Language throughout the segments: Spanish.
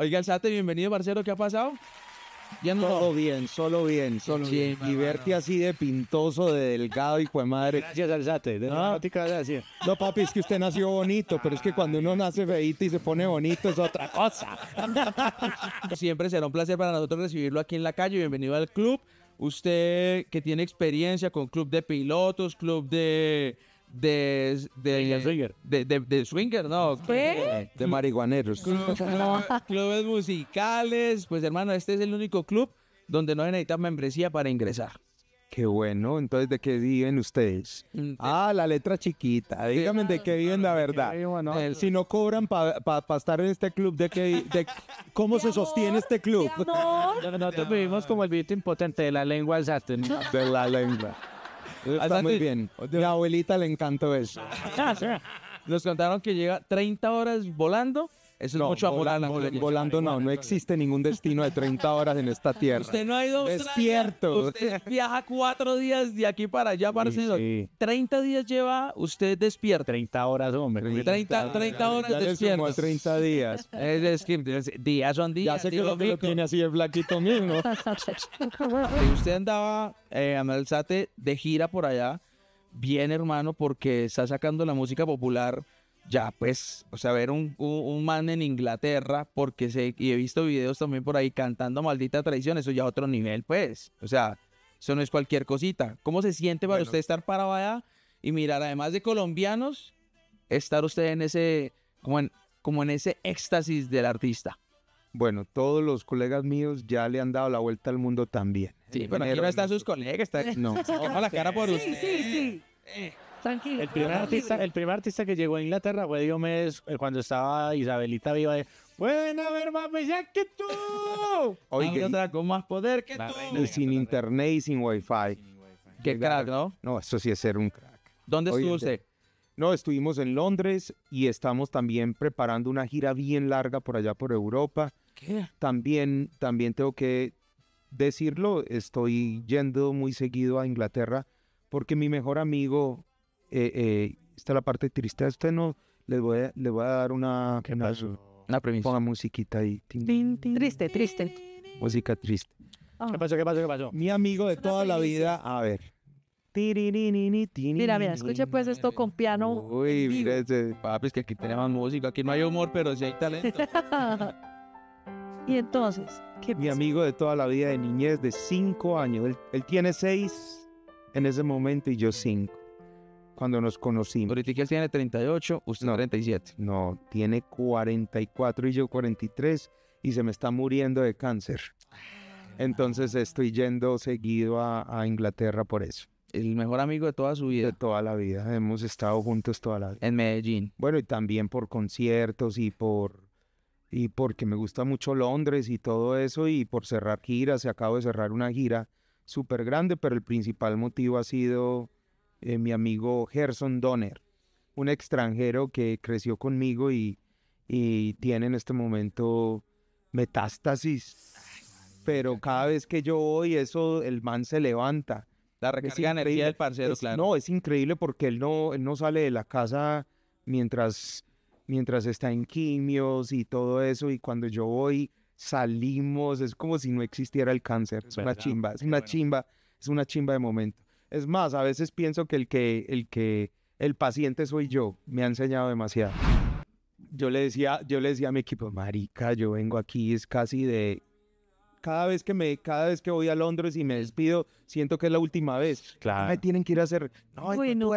Oiga, Alzate, bienvenido, Marcelo, ¿Qué ha pasado? Ya Todo bien, solo bien. Solo bien. Y verte así de pintoso, de delgado, y de madre. Gracias, Alzate. De ¿Ah? No, papi, es que usted nació bonito, pero es que cuando uno nace feíto y se pone bonito es otra cosa. Siempre será un placer para nosotros recibirlo aquí en la calle. Bienvenido al club. Usted que tiene experiencia con club de pilotos, club de de de, de, swinger, no, de marihuaneros. clubes musicales, pues hermano, este es el único club donde no hay de membresía para ingresar. Qué bueno, entonces ¿de qué viven ustedes? Mm, ah, la letra chiquita, díganme de qué viven la verdad. Eh, si no cobran para estar en este club, ¿de qué? De, ¿Cómo se sostiene este club? Nosotros vivimos como el beat impotente de la lengua satén De la lengua. Está muy bien. Mi abuelita le encantó eso. Ah, Nos contaron que llega 30 horas volando eso es mucho amor a la Volando, no, no existe ningún destino de 30 horas en esta tierra. Usted no ha ido a Despierto. Usted viaja cuatro días de aquí para allá, parce. Sí, 30 días lleva usted despierta. 30 horas, hombre. 30, 30, horas ya despierto. Como 30 días. Es, es que días son días. Ya sé que lo, lo, tiene así el flaquito mismo. y usted andaba eh, de gira por allá. Bien, hermano, porque está sacando la música popular ya pues, o sea, ver un, un, man en Inglaterra, porque sé, y he visto videos también por ahí cantando maldita traición, eso ya otro nivel, pues. O sea, eso no es cualquier cosita. ¿Cómo se siente para usted estar para allá y mirar, además de colombianos, estar usted en ese, como en, como en ese éxtasis del artista? Bueno, todos los colegas míos ya le han dado la vuelta al mundo también. Sí, pero aquí no están sus colegas, está... No. no. la cara por usted. Sí, sí, sí. Eh. Tranquilo. El primer, artista, el primer artista que llegó a Inglaterra fue Diomedes eh, cuando estaba Isabelita viva. De, Pueden haber más bella que tú. Oye, otra con más poder que tú. Y sin internet y sin wifi. Qué crack, ¿no? No, eso sí es ser un crack. ¿Dónde estuvo usted? No, estuvimos en Londres y estamos también preparando una gira bien larga por allá por Europa. ¿Qué? También, también tengo que decirlo, estoy yendo muy seguido a Inglaterra porque mi mejor amigo eh, eh está la parte triste. A usted no, les voy a, voy a dar una... una, premisa. Ponga musiquita ahí. triste, triste. Música triste. Ah. ¿Qué pasó, qué pasó, qué pasó? Mi amigo de toda la vida, a ver. Mira, mira, escuche pues esto con piano. Uy, mire ese. Papi, que aquí tenemos música, aquí no hay humor, pero sí hay talento. y entonces, ¿qué Mi amigo de toda la vida de niñez, de cinco años, él, él, tiene seis en ese momento y yo cinco cuando nos conocimos. Ahorita él tiene 38, usted no, 37. No, tiene 44 y yo 43 y se me está muriendo de cáncer. Ah, Entonces estoy yendo seguido a, Inglaterra por eso. El mejor amigo de toda su vida. De toda la vida. Hemos estado juntos toda la vida. En Medellín. Bueno, y también por conciertos y por y porque me gusta mucho Londres y todo eso, y por cerrar giras, se acabo de cerrar una gira súper grande, pero el principal motivo ha sido eh, mi amigo Gerson Donner, un extranjero que creció conmigo y, tiene en este momento metástasis. Pero cada vez que yo voy, eso, el man se levanta. La recarga energía del parcero, claro. No, es increíble porque él no, no sale de la casa mientras, mientras está en quimios y todo eso. Y cuando yo voy, salimos. Es como si no existiera el cáncer. Es, una chimba, es una chimba, es una chimba de momento. Es más, a veces pienso que el que el que el paciente soy yo, me ha enseñado demasiado. Yo le decía, yo le decía a mi equipo, "Marica, yo vengo aquí es casi de cada vez que me cada vez que voy a Londres y me despido, siento que es la última vez. Claro. Me tienen que ir a hacer no, Uy, no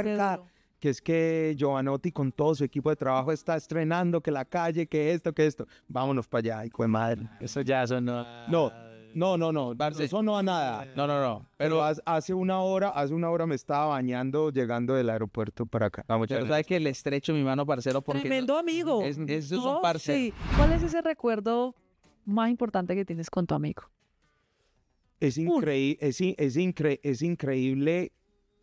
que es que Giovanotti con todo su equipo de trabajo está estrenando que la calle, que esto, que esto. Vámonos para allá, hijo de madre. Eso ya, eso no. No, no, no, no, eso no a nada. Eh, no, no, no. Pero hace una hora, hace una hora me estaba bañando llegando del aeropuerto para acá. La Pero sabes que le estrecho mi mano, parcero, porque Tremendo amigo. es, es ¿Cuál es ese recuerdo más importante que tienes con tu amigo? Es, increíble es, es, increíble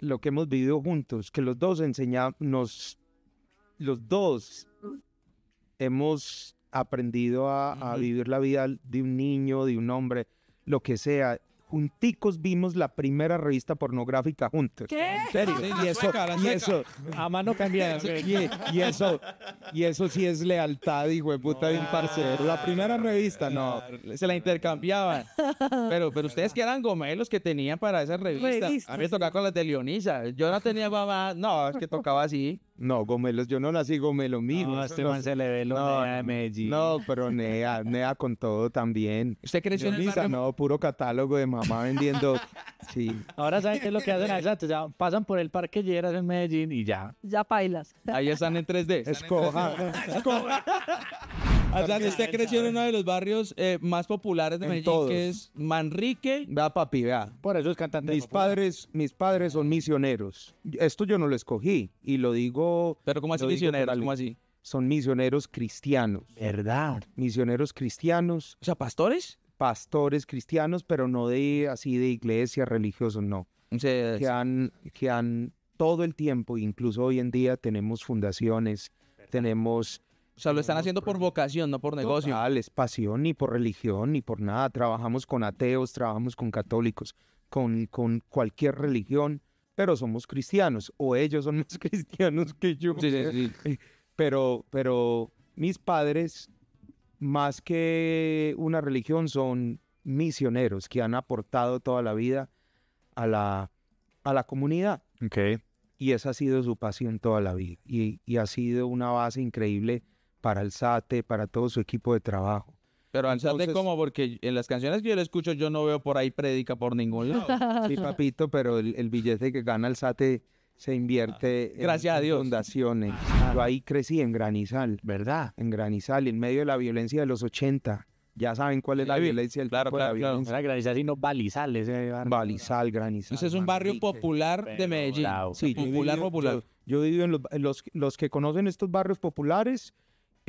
lo que hemos vivido juntos, que los dos enseñamos, los dos hemos aprendido a, vivir la vida de un niño, de un hombre, lo que sea. Junticos vimos la primera revista pornográfica juntos. ¿Qué? ¿En serio? y, eso, y eso, a mano cambiada. y, eso, y eso sí es lealtad, hijo de puta, de un parcero. La primera revista, no, se la intercambiaban. Pero, pero ustedes que eran gomelos que tenían para esa revista. A mí me tocaba con las de Leonisa. Yo no tenía mamá, no, es que tocaba así. No, gomelos, yo no nací gomelo mío. No, este man se le ve lo de Medellín. No, pero NEA, NEA con todo también. ¿Usted creció en el No, puro catálogo de mamá vendiendo, sí. Ahora saben qué es lo que hacen, exacto, ya pasan por el Parque Lleras en Medellín y ya. Ya bailas. Ahí están en 3D. Escoja, escoja. Usted está creciendo en uno de los barrios eh, más populares de México, que es Manrique. Vea, papi, vea. Por eso es cantante. Mis padres, mis padres son misioneros. Esto yo no lo escogí y lo digo. Pero ¿cómo así así? Son misioneros cristianos. ¿Verdad? Misioneros cristianos, O sea, pastores. pastores cristianos, pero no de así de iglesia, religiosos, no. Que han, que han todo el tiempo, incluso hoy en día, tenemos fundaciones, tenemos o sea, lo están haciendo por pues, vocación, no por negocio. Total, es pasión, ni por religión, ni por nada. Trabajamos con ateos, trabajamos con católicos, con, con cualquier religión, pero somos cristianos, o ellos son más cristianos que yo. Sí, sí, sí. Pero, pero mis padres, más que una religión, son misioneros que han aportado toda la vida a la, a la comunidad. Okay. Y esa ha sido su pasión toda la vida. Y, y ha sido una base increíble para el SATE, para todo su equipo de trabajo. Pero al SATE ¿cómo? Porque en las canciones que yo le escucho yo no veo por ahí prédica por ningún lado. sí, papito, pero el, billete que gana el SATE se invierte ah, en, a fundaciones. Ah, yo ahí crecí en Granizal. ¿Verdad? En Granizal, en medio de la violencia de los 80. Ya saben cuál es la violencia, del claro, claro, Granizal, sino Balizal. Balizal, Granizal. Ese es un barrio popular de Medellín. sí, popular, popular. Yo, yo vivo en los, los, los que conocen estos barrios populares,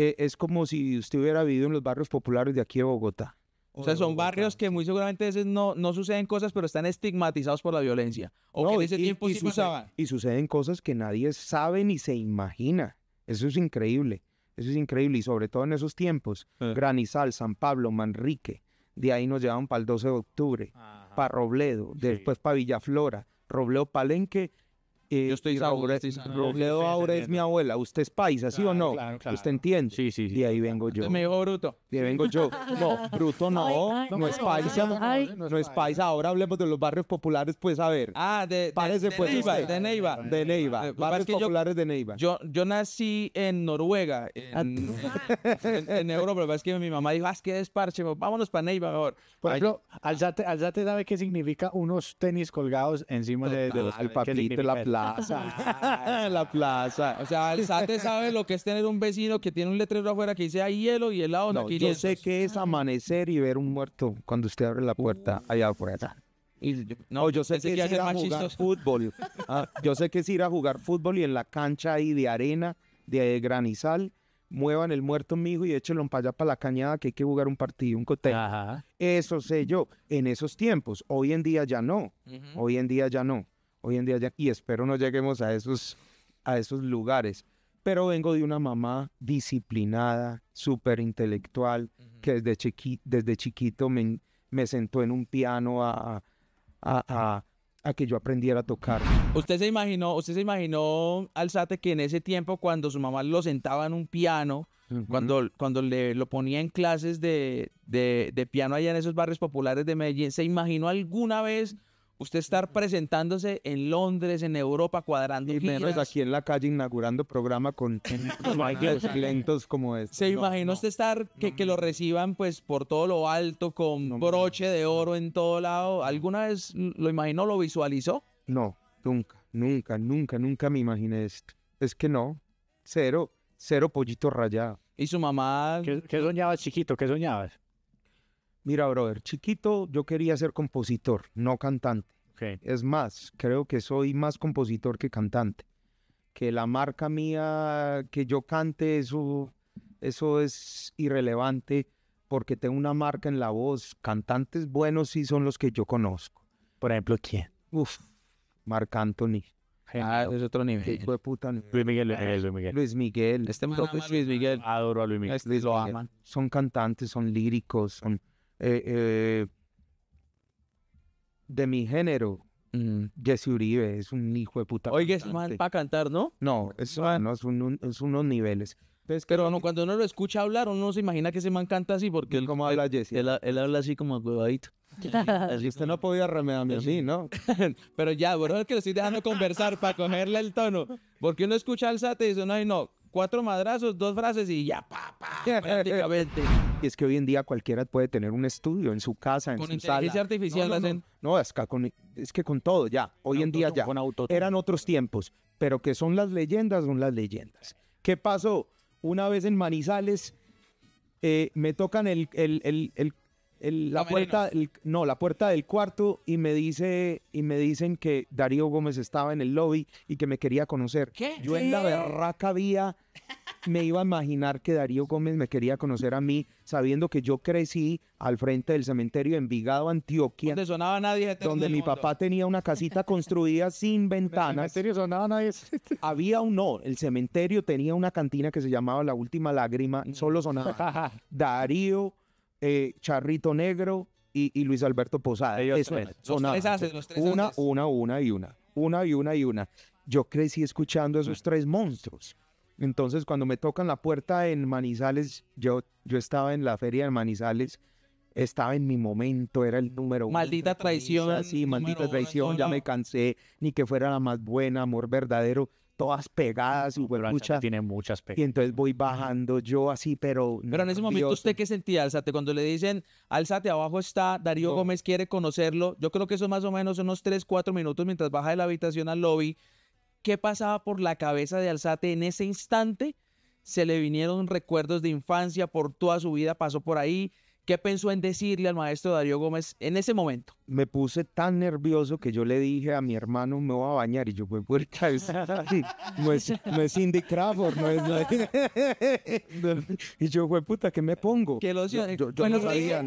eh, es como si usted hubiera vivido en los barrios populares de aquí de Bogotá. O, sea, son barrios que muy seguramente a no, no suceden cosas, pero están estigmatizados por la violencia. O que ese y, tiempo y, sí y suceden cosas que nadie sabe ni se imagina. Eso es increíble. Eso es increíble. Y sobre todo en esos tiempos, eh. Granizal, San Pablo, Manrique. De ahí nos llevaban para el 12 de octubre, para Robledo, después para Villaflora, Robledo Palenque eh, Yo estoy Saúl. Rogelio ahora es mi abuela. Usted es paisa, ¿sí o no? Claro, claro. Usted entiende. Sí, sí, sí. Y ahí vengo yo. Me dijo bruto. Y ahí vengo yo. No, bruto no. no, es paisa. no, es paisa. Ahora hablemos de los barrios populares, pues a ver. Ah, de, de, pues, Neiva, de Neiva. De Neiva. Barrios populares de Neiva. Yo, yo nací en Noruega, en, ah. en, Europa. Pero es que mi mamá dijo, ah, es que desparche, pues, vámonos para Neiva mejor. Por ejemplo, Alzate, Alzate sabe qué significa unos tenis colgados encima de, los... la plata en la plaza. O sea, el SATE sabe lo que es tener un vecino que tiene un letrero afuera que dice hay hielo y helado. No, yo sé que es amanecer y ver un muerto cuando usted abre la puerta allá afuera. Y yo, no, yo sé que, es ir a jugar fútbol. Ah, yo sé que es ir a jugar fútbol y en la cancha ahí de arena, de granizal, muevan el muerto mi hijo y échenlo para allá para la cañada que hay que jugar un partido, un cote Eso sé yo, en esos tiempos. Hoy en día ya no. Hoy en día ya no. Hoy en día ya, y espero no lleguemos a esos, a esos lugares. Pero vengo de una mamá disciplinada, súper intelectual, que desde, chiquito me, me sentó en un piano a, que yo aprendiera a tocar. ¿Usted se imaginó, usted se imaginó, Alzate, que en ese tiempo cuando su mamá lo sentaba en un piano, cuando, cuando le, lo ponía en clases de, de, piano allá en esos barrios populares de Medellín, ¿se imaginó alguna vez Usted estar presentándose en Londres, en Europa, cuadrando. Y menos aquí en la calle inaugurando programa con lentos como este. Se imaginó imagina usted estar, que, que, lo reciban pues por todo lo alto, con broche de oro en todo lado. ¿Alguna vez lo imaginó, lo visualizó? No, nunca, nunca, nunca, nunca me imaginé esto. Es que no, cero, cero pollito rayado. ¿Y su mamá? ¿Qué, qué soñabas, chiquito? ¿Qué soñabas? Mira, brother, chiquito yo quería ser compositor, no cantante. Es más, creo que soy más compositor que cantante. Que la marca mía, que yo cante, eso, eso es irrelevante porque tengo una marca en la voz. Cantantes buenos sí son los que yo conozco. Por ejemplo, ¿quién? Uf, Marc Anthony. Ah, es otro nivel. Luis Miguel, Luis Miguel. Este es pues, Luis Miguel. Adoro a este Luis Miguel. aman. Son cantantes, son líricos, son eh, eh, de mi género, mm, Jesse Uribe es un hijo de puta. Oye, es mal para cantar, ¿no? No, es, no, es, unos niveles. Entonces, pues, pero cuando uno lo escucha hablar, uno no se imagina que ese man canta así porque él, como habla Jesse? Él, habla así como huevadito. Así usted no podía remedarme así, ¿no? pero ya, bueno es que lo estoy dejando conversar para cogerle el tono. Porque uno escucha al sate y dice, no, no, cuatro madrazos, dos frases y ya, pa, pa, prácticamente. Y es que hoy en día cualquiera puede tener un estudio en su casa, en su inteligencia artificial no, hacen. No, es que, con, todo ya. Hoy en día ya. Con Eran otros tiempos, pero que son las leyendas, son las leyendas. ¿Qué pasó? Una vez en Manizales eh, me tocan el, el la puerta, no, la puerta del cuarto y me dice y me dicen que Darío Gómez estaba en el lobby y que me quería conocer. ¿Qué? Yo en la berraca había me iba a imaginar que Darío Gómez me quería conocer a mí, sabiendo que yo crecí al frente del cementerio en Vigado, Antioquia. Donde sonaba nadie. Donde mi papá tenía una casita construida sin ventanas. ¿En cementerio sonaba nadie? Había un no, el cementerio tenía una cantina que se llamaba La Última Lágrima, mm. solo sonaba Darío eh, Charrito Negro y, Luis Alberto Posada. una, una, una y una. Una y una y una. Yo crecí escuchando esos tres monstruos. Entonces, cuando me tocan la puerta en Manizales, yo, yo estaba en la feria de Manizales, estaba en mi momento, era el número uno. Maldita traición. maldita traición, ya me cansé, ni que fuera la más buena, amor verdadero todas pegadas y muchas. Tiene muchas Y entonces voy bajando yo así, pero. Pero en ese momento, ¿usted qué sentía, Alzate? Cuando le dicen, Alzate, abajo está, Darío Gómez quiere conocerlo. Yo creo que eso más o menos unos 3, 4 minutos mientras baja de la habitación al lobby. ¿Qué pasaba por la cabeza de Alzate en ese instante? Se le vinieron recuerdos de infancia por toda su vida, pasó por ahí ¿Qué pensó en decirle al maestro Darío Gómez en ese momento? Me puse tan nervioso que yo le dije a mi hermano, me voy a bañar. Y yo, pues, puerta, no, es, Cindy Crawford, no es... y yo, güey, puta, ¿qué me pongo? Que yo, no sabía.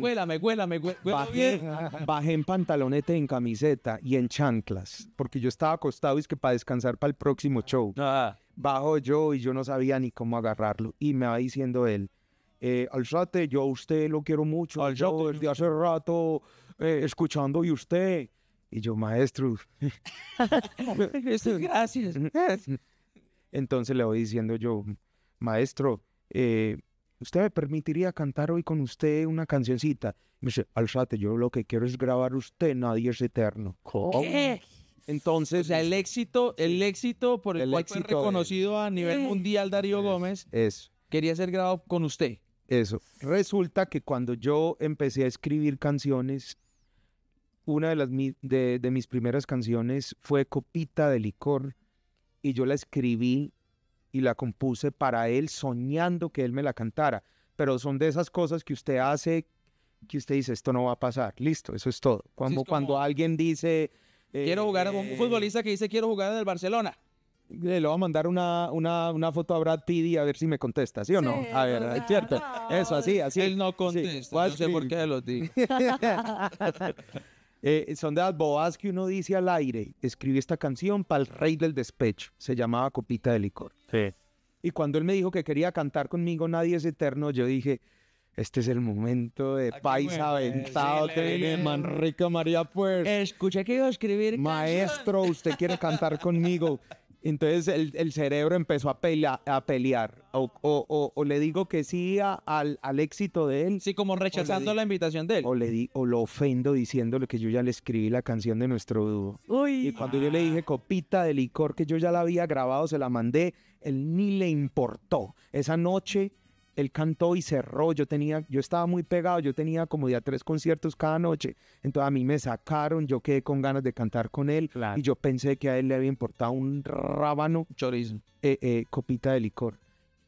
bajé, en pantalonete, en camiseta y en chanclas. Porque yo estaba acostado y es que para descansar para el próximo show. Ah. Bajo yo y yo no sabía ni cómo agarrarlo. Y me va diciendo él eh, alzate, yo a usted lo quiero mucho. Alzate, yo desde hace rato eh, escuchando y usted. Y yo, maestro. Este, gracias. Entonces le voy diciendo yo, maestro, eh, ¿usted me permitiría cantar hoy con usted una cancioncita? Me dice, Alzate, yo lo que quiero es grabar usted, nadie es eterno. Entonces, el éxito, el éxito por el, éxito reconocido a nivel mundial Darío Gómez, es. quería ser grabado con usted. Eso. Resulta que cuando yo empecé a escribir canciones, una de, mis primeras canciones fue Copita de Licor y yo la escribí y la compuse para él soñando que él me la cantara. Pero son de esas cosas que usted hace que usted dice, esto no va a pasar, listo, eso es todo. Cuando, cuando alguien dice... quiero jugar, un eh, futbolista que dice, quiero jugar en el Barcelona le voy a mandar una, una, una foto a Brad Pitt y a ver si me contesta, ¿sí o no? a ver, es cierto. Eso, así, así. Él no contesta, no sé por qué lo digo. Eh, son de las bobadas que uno dice al aire. Escribí esta canción para el rey del despecho. Se llamaba Copita de Licor. Sí. Y cuando él me dijo que quería cantar conmigo Nadie es Eterno, yo dije, este es el momento de país aventado que viene Manrique María Pues. Escuché que iba a escribir. Maestro, usted quiere cantar conmigo. Entonces el, cerebro empezó a, a pelear. O, le digo que sí al, al, éxito de él. Sí, como rechazando la invitación de él. O, le o lo ofendo diciéndole que yo ya le escribí la canción de nuestro dúo. Y cuando yo le dije ah. copita de licor que yo ya la había grabado, se la mandé, él ni le importó. Esa noche él cantó y cerró, yo tenía, yo estaba muy pegado, yo tenía como día tres conciertos cada noche, entonces a mí me sacaron, yo quedé con ganas de cantar con él y yo pensé que a él le había importado un rábano, chorizo, eh, eh, copita de licor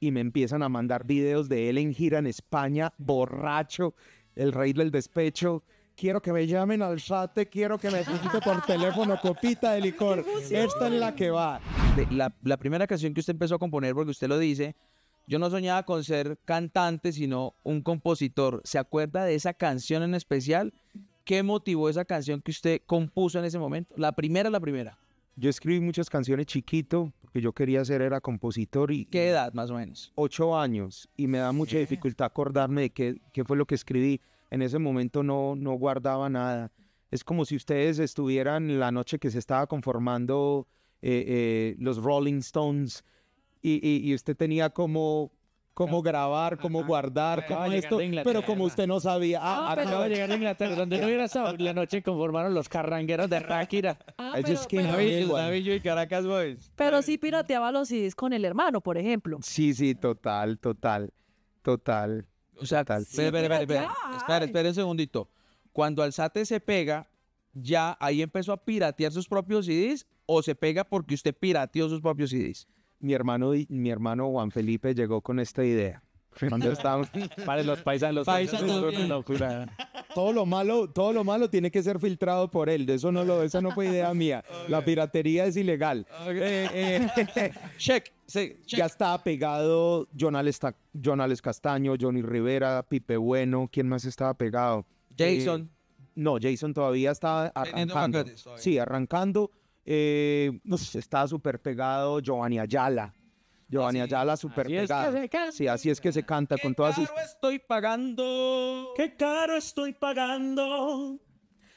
y me empiezan a mandar videos de él en gira en España, borracho, el rey del despecho. Quiero que me llamen al SATE, quiero que me visite por teléfono copita de licor. Esta es la que va. la primera canción que usted empezó a componer, porque usted lo dice, yo no soñaba con ser cantante, sino un compositor. ¿Se acuerda de esa canción en especial? ¿Qué motivó esa canción que usted compuso en ese momento? La primera, la primera. Yo escribí muchas canciones chiquito, porque yo quería ser era compositor y... ¿Qué edad más o menos? Ocho años, y me da mucha dificultad acordarme de qué, qué, fue lo que escribí. En ese momento no, no guardaba nada. Es como si ustedes estuvieran la noche que se estaba conformando eh, eh, los Rolling Stones, y, usted tenía como cómo grabar, cómo guardar, esto, pero como usted no sabía. Ah, ah acaba de llegar a Inglaterra, donde no hubiera estado. La noche conformaron los carrangueros de Ráquira. Ah, pero, David, y Caracas Boys. Pero sí pirateaba los CDs con el hermano, por ejemplo. Sí, sí, total, total, total. O sea, tal. espera, espera, espera, espera, espera un segundito. Cuando Alzate se pega, ya ahí empezó a piratear sus propios CDs o se pega porque usted pirateó sus propios CDs mi hermano, mi hermano Juan Felipe llegó con esta idea. ¿Dónde estábamos para los paisas, los paisas, Todo lo malo, todo lo malo tiene que ser filtrado por él. De eso no lo, esa no fue idea mía. La piratería es ilegal. Eh, eh, check, Ya está pegado Jonales, Castaño, Johnny Rivera, Pipe Bueno, ¿quién más estaba pegado? Jason. Eh, no, Jason todavía estaba arrancando. Sí, arrancando eh, estaba súper pegado Giovanni Ayala. Giovanni Ayala súper pegado. sí, así es que se canta con todas sus... estoy pagando! ¡Qué caro estoy pagando!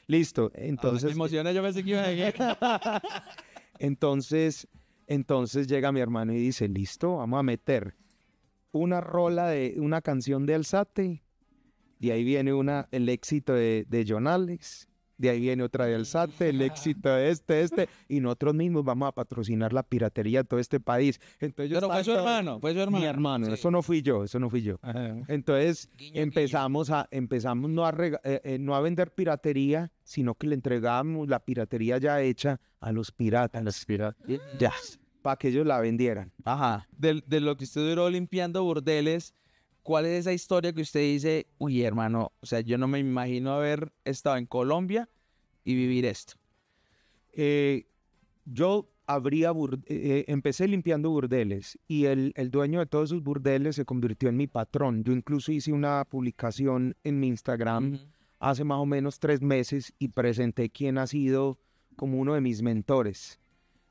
Listo, entonces... entonces, entonces llega mi hermano y dice, listo, vamos a meter una rola de una canción de Alzate. Y ahí viene una, el éxito de, de John Alex de ahí viene otra de Alzate, el éxito este, este, y nosotros mismos vamos a patrocinar la piratería de todo este país. Entonces, Pero fue su hermano, fue su hermano. Mi hermano, eso no fui yo, eso no fui yo. Entonces empezamos, A, empezamos no, a eh, eh, no a vender piratería, sino que le entregábamos la piratería ya hecha a los piratas. A los piratas. Ya, para que ellos la vendieran. Ajá. De, lo que usted duró limpiando burdeles ¿Cuál es esa historia que usted dice, uy hermano, o sea, yo no me imagino haber estado en Colombia y vivir esto? Eh, yo habría eh, empecé limpiando burdeles y el, dueño de todos esos burdeles se convirtió en mi patrón. Yo incluso hice una publicación en mi Instagram hace más o menos tres meses y presenté quién ha sido como uno de mis mentores.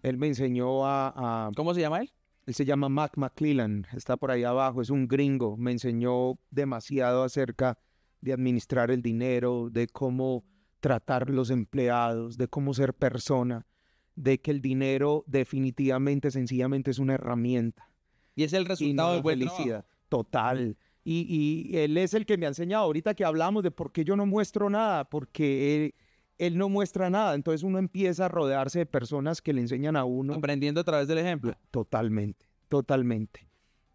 Él me enseñó a... ¿Cómo se llama él? Él se llama Mac McClellan, está por ahí abajo, es un gringo, me enseñó demasiado acerca de administrar el dinero, de cómo tratar los empleados, de cómo ser persona, de que el dinero definitivamente, sencillamente es una herramienta. Y es el resultado de felicidad. Total. Y, él es el que me ha enseñado ahorita que hablamos de por qué yo no muestro nada, porque él no muestra nada. Entonces uno empieza a rodearse de personas que le enseñan a uno. Aprendiendo a través del ejemplo. Totalmente, totalmente.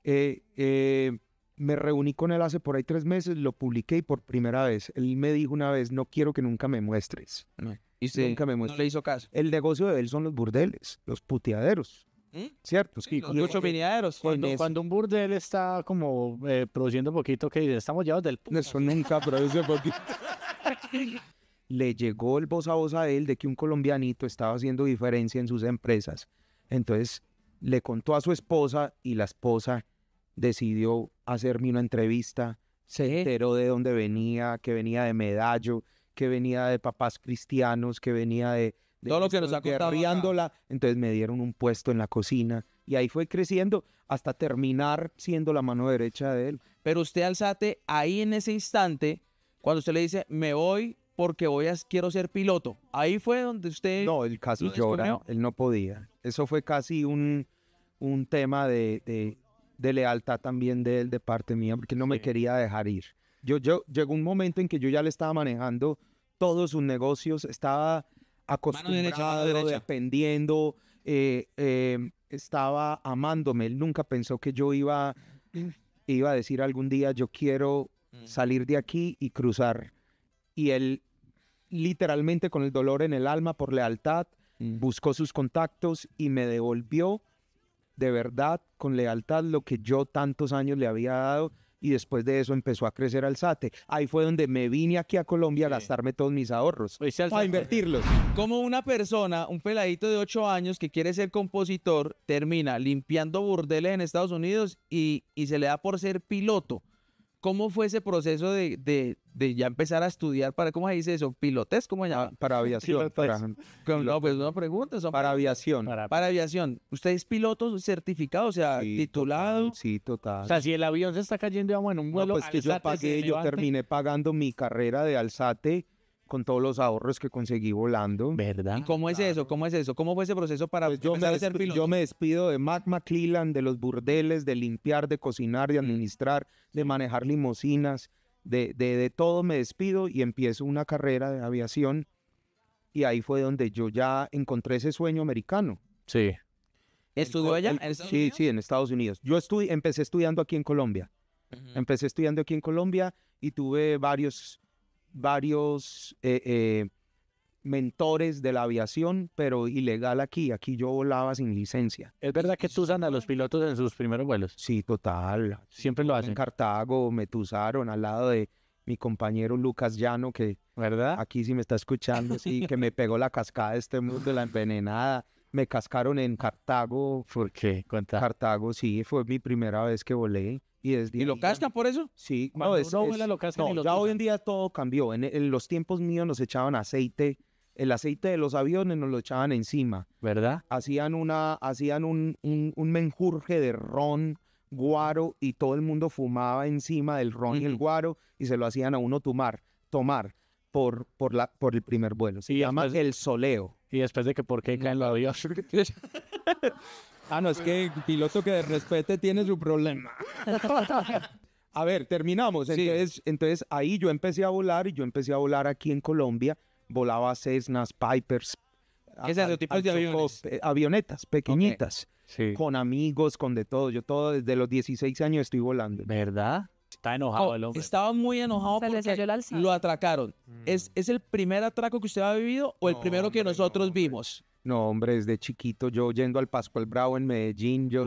Eh, eh, me reuní con él hace por ahí tres meses, lo publiqué y por primera vez. Él me dijo una vez, no quiero que nunca me muestres. Y sí, nunca me muestres. no le hizo caso. El negocio de él son los burdeles, los puteaderos. ¿Mm? ¿Cierto? Sí, los muchos Cuando, un burdel está como eh, produciendo poquito, que estamos llevados del... Eso nunca produce poquito. le llegó el voz a voz a él de que un colombianito estaba haciendo diferencia en sus empresas. Entonces le contó a su esposa y la esposa decidió hacerme una entrevista. Se enteró de dónde venía, que venía de Medallo, que venía de papás cristianos, que venía de... de Todo lo que nos ha contado. Entonces me dieron un puesto en la cocina y ahí fue creciendo hasta terminar siendo la mano derecha de él. Pero usted, Alzate, ahí en ese instante, cuando usted le dice, me voy porque voy quiero ser piloto. Ahí fue donde usted... No, el caso llora, él no podía. Eso fue casi un, un tema de, de, lealtad también de él, de parte mía, porque no me quería dejar ir. Yo, yo, llegó un momento en que yo ya le estaba manejando todos sus negocios, estaba acostumbrado, dependiendo, eh, eh, estaba amándome. Él nunca pensó que yo iba, iba a decir algún día, yo quiero mm. salir de aquí y cruzar. Y él literalmente con el dolor en el alma por lealtad, mm. buscó sus contactos y me devolvió de verdad con lealtad lo que yo tantos años le había dado y después de eso empezó a crecer Alzate. Ahí fue donde me vine aquí a Colombia a gastarme todos mis ahorros, pues a invertirlos. Como una persona, un peladito de 8 años que quiere ser compositor, termina limpiando burdeles en Estados Unidos y, y se le da por ser piloto. ¿Cómo fue ese proceso de, de, de, ya empezar a estudiar para, ¿cómo se dice eso? ¿Pilotes? ¿Cómo se llama? Ah, pues, para aviación. Para, no, pues una pregunta. para aviación. Para, aviación. ¿Usted es piloto certificado, o sea, titulado? sí, total. O sea, si el avión se está cayendo, vamos en un vuelo. pues yo yo terminé pagando mi carrera de alzate con todos los ahorros que conseguí volando. ¿Verdad? cómo es eso? ¿Cómo es eso? ¿Cómo fue ese proceso para pues yo, me a yo me despido de Matt McClellan, de los burdeles, de limpiar, de cocinar, de administrar, de manejar limosinas, de, de, todo me despido y empiezo una carrera de aviación. Y ahí fue donde yo ya encontré ese sueño americano. Sí. ¿Estudió allá? sí, sí, en Estados Unidos. Yo empecé estudiando aquí en Colombia. Empecé estudiando aquí en Colombia y tuve varios varios eh, eh, mentores de la aviación, pero ilegal aquí. Aquí yo volaba sin licencia. ¿Es verdad que usan a los pilotos en sus primeros vuelos? Sí, total. Siempre lo hacen. En Cartago me tusaron al lado de mi compañero Lucas Llano, que ¿verdad? aquí sí me está escuchando, sí, que me pegó la cascada de este mundo, la envenenada me cascaron en Cartago. ¿Por qué? Cartago, sí, fue mi primera vez que volé. ¿Y, lo cascan por eso? Sí. no, es, ya hoy en día todo cambió. En, los tiempos míos nos echaban aceite. El aceite de los aviones nos lo echaban encima. ¿Verdad? Hacían, una, hacían un, un, menjurje de ron, guaro, y todo el mundo fumaba encima del ron y el guaro, y se lo hacían a uno tomar. tomar por, por, la, por el primer vuelo. Se y llama el soleo. Y después de que por qué caen los mm. aviones. ah, no, es que el piloto que respete tiene su problema. a ver, terminamos. Entonces, entonces ahí yo empecé a volar y yo empecé a volar aquí en Colombia. Volaba Cessnas, Pipers. Esas tipos de aviones. Avionetas pequeñitas. Con amigos, con de todo. Yo todo desde los 16 años estoy volando. ¿Verdad? Está enojado oh, el hombre. Estaba muy enojado porque lo atracaron. ¿Es, mm. ¿Es el primer atraco que usted ha vivido o el primero que nosotros vimos? No, hombre, desde chiquito, yo yendo al Pascual Bravo en Medellín, yo,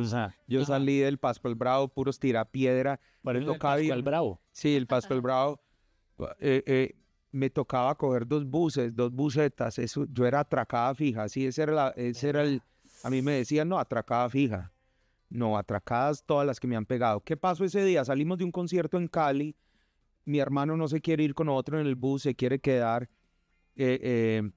salí del Pascual Bravo, puros tirapiedra. ¿Para el Pascual Bravo? Sí, el Pascual Bravo. Eh, eh, me tocaba coger dos buses, dos busetas, yo era atracada fija, sí, era, ese era el, a mí me decían, no, atracada fija. No, atracadas todas las que me han pegado. ¿Qué pasó ese día? Salimos de un concierto en Cali. Mi hermano no se quiere ir con otro en el bus, se quiere quedar. Eh, eh,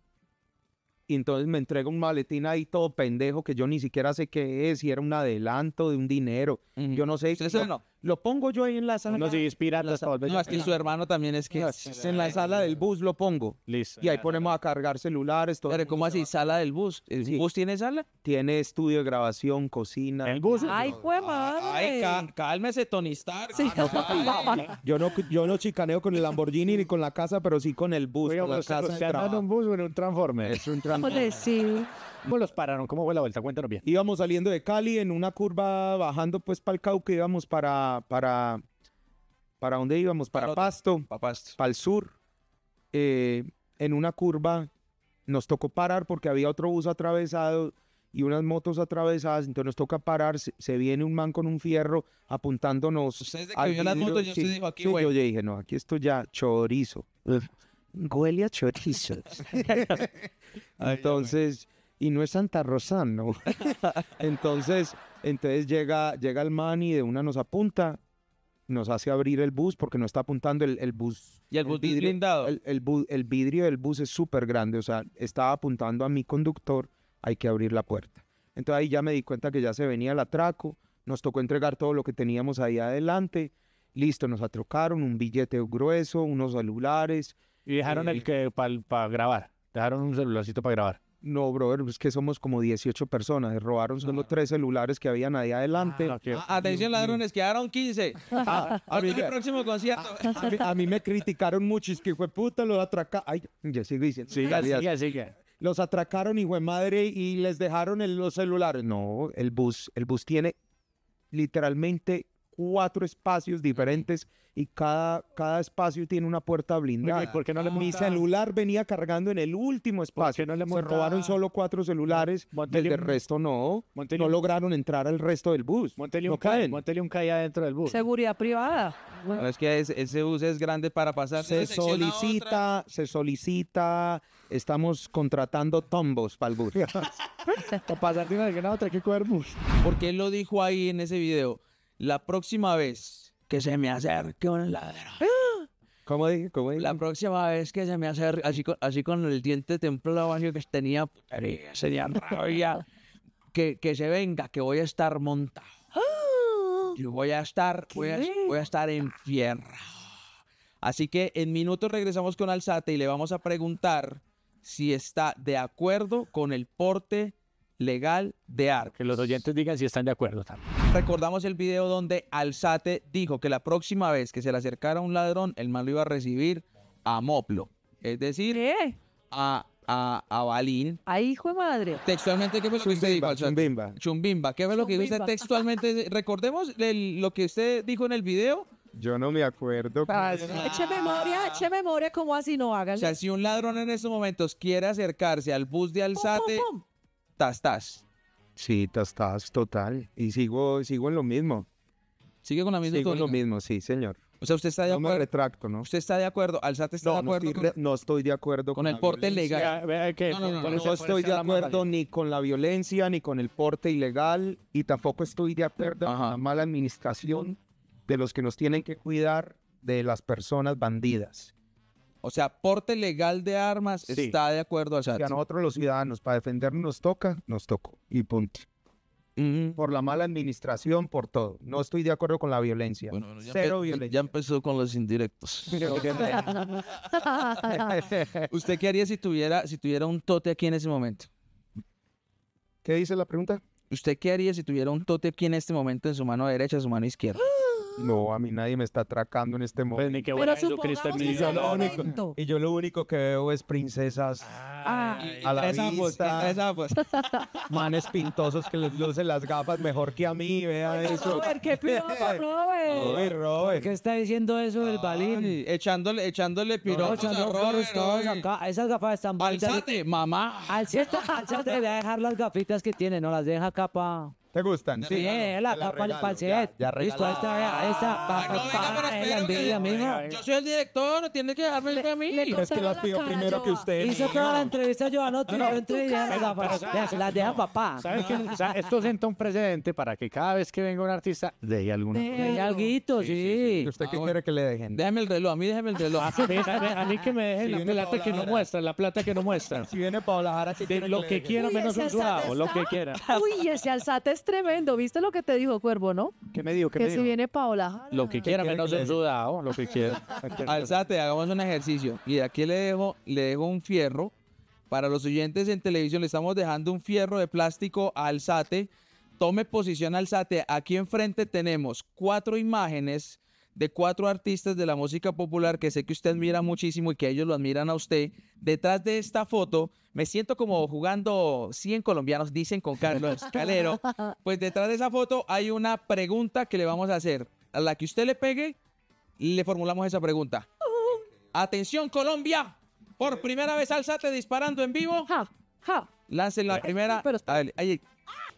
y entonces me entrega un maletín ahí todo pendejo que yo ni siquiera sé qué es, si era un adelanto de un dinero. Yo no sé. Eso no. Lo pongo yo ahí en la sala. No, si inspira hasta veces. No, es que su hermano también es que en la sala del bus lo pongo. Listo. Y ahí ponemos a cargar celulares, todo. Pero ¿cómo así? ¿Sala del bus? ¿El bus tiene sala? Tiene estudio de grabación, cocina. El bus. Ay, fue ah, madre. Ay, cálmese, Tony ah, Yo no, yo no chicaneo con el Lamborghini ni con la casa, pero sí con el bus. la un bus o un transforme? Es un transforme. sí. ¿Cómo los pararon? ¿Cómo fue la vuelta? Cuéntanos bien. Íbamos saliendo de Cali en una curva, bajando pues para el Cauca, íbamos para para, para, dónde íbamos, para, Pasto, para Pasto, para el sur. Eh, en una curva nos tocó parar porque había otro bus atravesado y unas motos atravesadas, entonces nos toca parar, se, viene un man con un fierro apuntándonos. Ustedes que vio las motos, yo sí, dijo aquí, Yo dije, no, aquí estoy ya chorizo. Huele a chorizo. entonces y no es Santa Rosana, entonces, entonces llega, llega el man y de una nos apunta, nos hace abrir el bus porque no está apuntando el, bus. ¿Y el, bus blindado? El, vidrio del bus es súper grande, o sea, estaba apuntando a mi conductor, hay que abrir la puerta. Entonces ahí ya me di cuenta que ya se venía el atraco, nos tocó entregar todo lo que teníamos ahí adelante, listo, nos atrocaron, un billete grueso, unos celulares. ¿Y dejaron el eh, que para grabar? ¿Dejaron un celularcito para grabar? No, brother, es que somos como 18 personas. Robaron solo ah. tres celulares que habían ahí adelante. Ah, ah, atención ladrones, quedaron 15. a, mí, me- criticaron mucho. Es que, fue puta, los atracaron. Ay, ya sigue diciendo. Siga, siga, Los atracaron, y de madre, y les dejaron los celulares. No, el bus, el bus tiene literalmente cuatro espacios diferentes y cada, cada espacio tiene una puerta blindada. Mi celular venía cargando en el último espacio. No le se robaron solo cuatro celulares el resto no. no lograron entrar al resto del bus. montelion no caen. caía dentro del bus. Seguridad privada. es que ese bus es grande para pasar. Se solicita, se solicita. Estamos contratando tombos para el bus. para pasar de una a otra hay que coger bus. ¿Por qué lo dijo ahí en ese video? La próxima vez que se me acerque un ladrón. ¿Cómo dije? La próxima vez que se me acerque, así con, el diente templado, que tenía putería, que, se venga, que voy a estar montado. ¡Ah! Yo voy a estar, voy a, voy a, estar en fierra. Así que en minutos regresamos con Alzate y le vamos a preguntar si está de acuerdo con el porte legal de armas. Que los oyentes digan si están de acuerdo Recordamos el video donde Alzate dijo que la próxima vez que se le acercara un ladrón, el malo lo iba a recibir a Moplo. Es decir, ¿Qué? a a, a Balín. Ahí, hijo de madre. Textualmente, ¿qué fue lo que usted dijo? chumbimba. Chumbimba. ¿Qué fue lo que usted textualmente? Recordemos lo que usted dijo en el video. Yo no me acuerdo. Ah. eche memoria, eche memoria, como así no hagan. O sea, si un ladrón en estos momentos quiere acercarse al bus de Alzate, Tastas. Sí, tas, total. Y sigo, sigo en lo mismo. ¿Sigue con la misma Sigo en lo mismo, sí, señor. O sea, usted está de acuerdo. No retracto, ¿no? Usted está de acuerdo. Alzate está de acuerdo. No estoy, de acuerdo con, el porte ilegal. no, estoy de acuerdo ni con la violencia, ni con el porte ilegal, y tampoco estoy de acuerdo con la mala administración de los que nos tienen que cuidar de las personas bandidas. O sea, porte legal de armas está de acuerdo O sea, a nosotros los ciudadanos, para defendernos nos toca, nos tocó. Y punto. Por la mala administración, por todo. No estoy de acuerdo con la violencia. Bueno, Cero violencia. Ya empezó con los indirectos. ¿Usted qué haría si tuviera, si tuviera un tote aquí en ese momento? ¿Qué dice la pregunta? ¿Usted qué haría si tuviera un tote aquí en este momento en su mano derecha, en su mano izquierda? no, a mí nadie me está atracando en este momento. Pero supongamos que Y yo, lo único, y yo lo único que veo es princesas Ah, a la esa pues. pues. manes pintosos que les lucen las gafas mejor que a mí, vea eso. qué piropa, Robert. Uy, Robert. ¿Qué está diciendo eso del balín? echándole, echándole No, Esas gafas están bonitas. Alzate, mamá. Al cierto, voy a dejar las gafitas que tiene, no las deja acá para... ¿Te gustan? Sí, eh, la, la, para Ya, Listo, esta, esta, para la envidia, mijo. Yo soy el director, tiene que darme el mí. Es que las pido primero que usted. Hizo toda la entrevista yo anoche, yo entrevista. Se las deja papá. ¿Sabes qué? Esto sienta un precedente para que cada vez que venga un artista, deje alguna. Deje alguito, sí. ¿Usted qué ah, quiere que le dejen? Déjame el reloj, a mí déjeme el reloj. Ah, a mí que me dejen la plata que no muestra, la plata que no muestra. Si viene Paola Jara, lo que quiera menos un lo que quiera. Uy, ese alzate tremendo. ¿Viste lo que te dijo Cuervo, no? ¿Qué me dijo? que si viene Paola. Lo que quiera, menos sudado, lo que quiera. Alzate, hagamos un ejercicio. Y aquí le dejo, le dejo un fierro. Para los oyentes en televisión, le estamos dejando un fierro de plástico Alzate. Tome posición, Alzate. Aquí enfrente tenemos cuatro imágenes de cuatro artistas de la música popular que sé que usted mira muchísimo y que ellos lo admiran a usted. Detrás de esta foto me siento como jugando 100 colombianos, dicen con Carlos Calero. Pues detrás de esa foto hay una pregunta que le vamos a hacer. A la que usted le pegue, le formulamos esa pregunta. Atención Colombia, por primera vez alzate disparando en vivo. Ja, la primera. Pero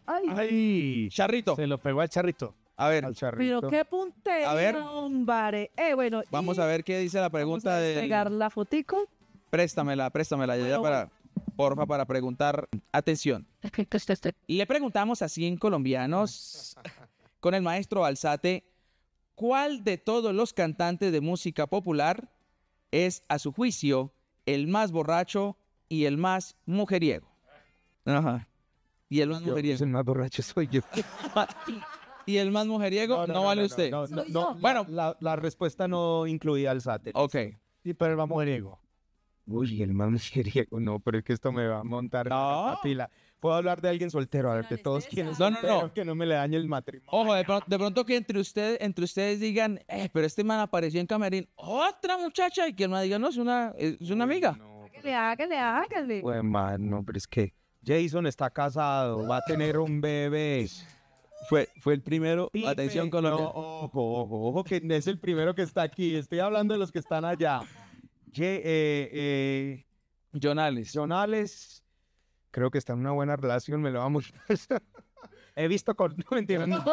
Ay. Charrito. Se lo pegó al charrito. A ver, Pero qué puntería, A eh, bueno, vamos a ver qué dice la pregunta a de. la fotico. Préstamela, préstamela, ya, para, porfa, para preguntar. Atención. Le preguntamos a 100 colombianos con el maestro Alzate, ¿cuál de todos los cantantes de música popular es, a su juicio, el más borracho y el más mujeriego? Ajá. Y el más pues, mujeriego. el más borracho soy yo. y el más mujeriego, no, no vale usted. bueno, la, respuesta no incluía al satélite. Ok. Sí, pero el más mujeriego. Uy, el más mujeriego, no, pero es que esto me va a montar la pila. Puedo hablar de alguien soltero, a ver, de todos quienes no, no, no. que no me le dañe el matrimonio. Ojo, de, pronto, que entre, usted, entre ustedes digan, eh, pero este man apareció en camerín, otra muchacha, y que el diga, no, es una, es una amiga. Hágale, hágale, le Pues, Bueno, no, pero es que Jason está casado, va a tener un bebé. Fue, el primero. Atención, Colombia. ojo, ojo, ojo, que es el primero que está aquí. Estoy hablando de los que están allá. Que, eh, eh, Jonales. Jonales, creo que está en una buena relación, me lo vamos. He visto con. No, entiendo. No.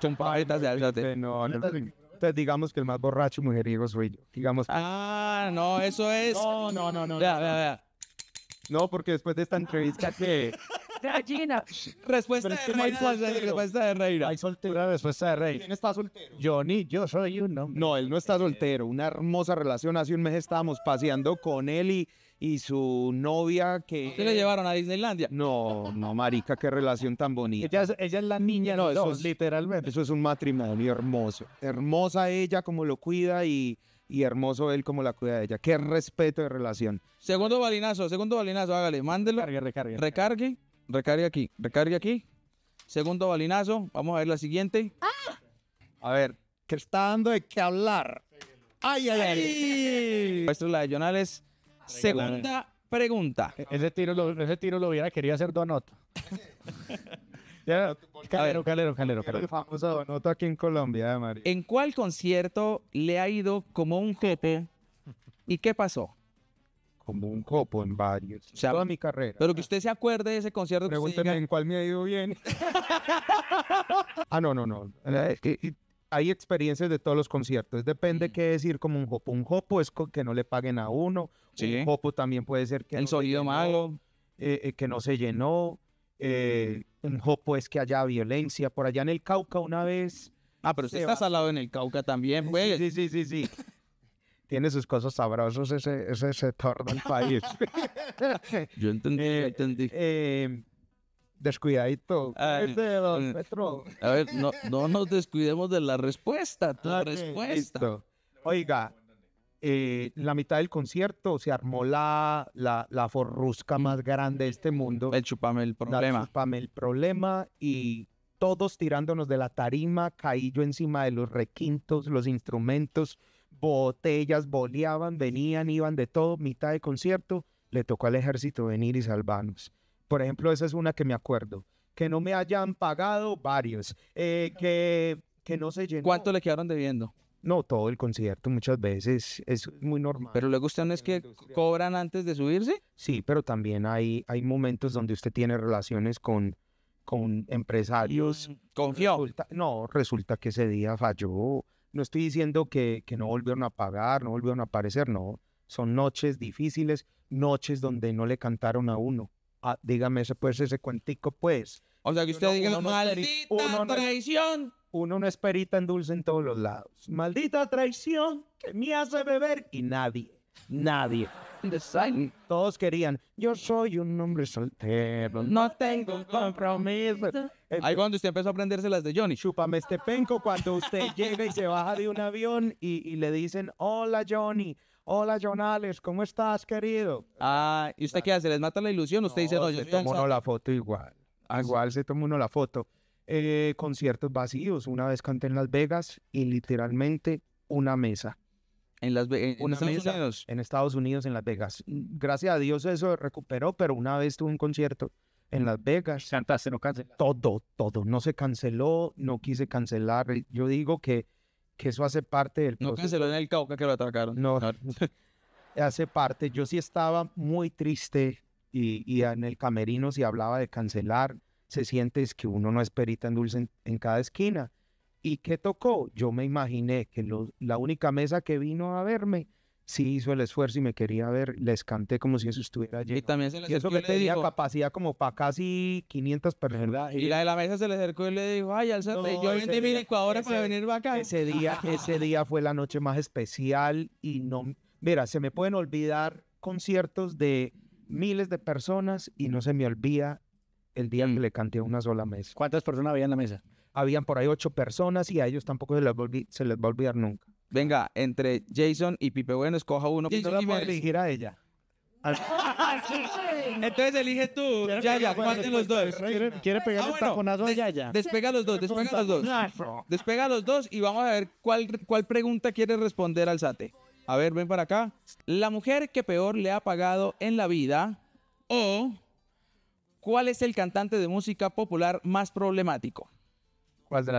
Son de No, no. digamos que el más borracho y mujeriego soy yo. Digamos. Ah, no, eso es. No, no, no, no. Vea, vea, vea. No, porque después de esta entrevista que Respuesta, de reina, respuesta respuesta de Reina. ¿Quién está soltero? Johnny, yo soy un hombre. No, él no está soltero. Una hermosa relación. Hace un mes estábamos paseando con él y, y su novia que... ¿Se le llevaron a Disneylandia? No, no, marica, qué relación tan bonita. Ella es, la niña no, eso literalmente. Eso es un matrimonio hermoso. Hermosa ella como lo cuida y hermoso él como la cuida de ella. Qué respeto de relación. Segundo balinazo, segundo balinazo, hágale, mándelo. Recargue, recargue. Recargue recargue aquí, recargue aquí. Segundo balinazo, vamos a ver la siguiente. Ah. A ver. Que está dando de qué hablar. ¡Ay, ay, ay! Esto la de Segunda pregunta. E, ese tiro, lo, lo hubiera querido hacer Donoto. calero, calero, calero, calero. El famoso aquí en Colombia, María. ¿En cuál concierto le ha ido como un jefe y qué pasó? como un copo en varios. O sea, toda mi carrera. Pero que usted se acuerde de ese concierto. Pregúnteme en cuál me ha ido bien. ah, no, no, no. Eh, hay experiencias de todos los conciertos. Depende mm. qué decir como un copo Un copo es que no le paguen a uno. Un copo también puede ser que... El sonido malo. Eh, eh, que no se llenó. un copo es que haya violencia. Por allá en el Cauca una vez... Ah, pero usted está salado en el Cauca también, güey. Pues. Sí, sí, sí, sí tiene sus cosas sabrosas ese, ese sector del país. Yo entendí, eh, entendí. Eh, descuidadito. Eh, a ver, no, no, nos descuidemos de la respuesta, tu ah, respuesta. Oiga, la mitad del concierto se armó la, la, la forrusca más grande de este mundo. El chupame el problema. El chupame el problema y todos tirándonos de la tarima, caí yo encima de los requintos, los instrumentos botellas, boleaban, venían, iban de todo, mitad de concierto, le tocó al ejército venir y salvarnos. Por ejemplo, esa es una que me acuerdo. Que no me hayan pagado varios. Eh, que, que no se ¿Cuánto le quedaron debiendo? No, todo el concierto muchas veces es muy normal. Pero luego usted no es que cobran antes de subirse. Sí, pero también hay, hay momentos donde usted tiene relaciones con, con empresarios. Mm, confió. no, resulta que ese día falló no estoy diciendo que, no volvieron a pagar, no volvieron a aparecer, no. Son noches difíciles, noches donde no le cantaron a uno. Ah, dígame ese, ser ese cuentico, pues. O sea, que usted diga, maldita traición. Uno no es perita en dulce en todos los lados. Maldita traición que me hace beber. Y nadie, nadie. Todos querían, yo soy un hombre soltero. No tengo compromiso. Eh, Ahí cuando usted empezó a aprenderse las de Johnny. Chúpame este penco cuando usted llega y se baja de un avión y, le dicen, hola Johnny, hola Jonales, ¿cómo estás, querido? Ah, ¿y usted qué hace? ¿Les mata la ilusión? Usted dice, no, yo estoy la foto igual. Ah, igual se toma uno la foto. Eh, conciertos vacíos. Una vez canté en Las Vegas y literalmente una mesa. En, las, Estados Unidos. En Estados Unidos, en Las Vegas. Gracias a Dios eso recuperó, pero una vez tuve un concierto en Las Vegas. Santa se no canceló. Todo, todo. No se canceló, no quise cancelar. Yo digo que, que eso hace parte del... No canceló en el Cauca que lo atacaron. No, hace parte. Yo sí estaba muy triste y, y en el camerino si hablaba de cancelar, se siente es que uno no es perita en dulce en, cada esquina. ¿Y qué tocó? Yo me imaginé que la única mesa que vino a verme sí hizo el esfuerzo y me quería ver, les canté como si eso estuviera allí. Y también y eso que tenía capacidad como para casi 500 personas. Y, la de la mesa se le acercó y le dijo, ay, alzate, yo vendí mi Ecuador para venir acá. Ese día, ese día fue la noche más especial y no, mira, se me pueden olvidar conciertos de miles de personas y no se me olvida el día en que mm. le canté a una sola mesa. ¿Cuántas personas había en la mesa? Habían por ahí ocho personas y a ellos tampoco se les, va a olvidar nunca. Venga, entre Jason y Pipe Bueno, escoja uno. Jason no la a ella. Ah, Entonces elige tú, Yaya, los dos? Quiere, ah, pegar Yaya. Despega los dos, despega los dos. Despega los dos y vamos a ver cuál, cuál pregunta quiere responder al Alzate. A ver, ven para acá. La mujer que peor le ha pagado en la vida o cuál es el cantante de música popular más problemático. ¿Cuál de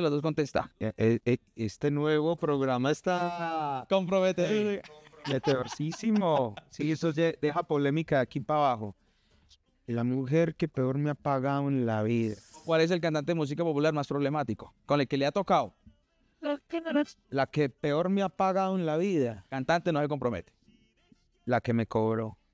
las, dos contesta? Eh, eh, eh, este nuevo programa está comprometido. Meteorísimo. Sí, eso deja polémica de aquí para abajo. La mujer que peor me ha pagado en la vida. ¿Cuál es el cantante de música popular más problemático? Con el que le ha tocado. La que peor me ha pagado en la vida. Cantante no se compromete. La que me cobró.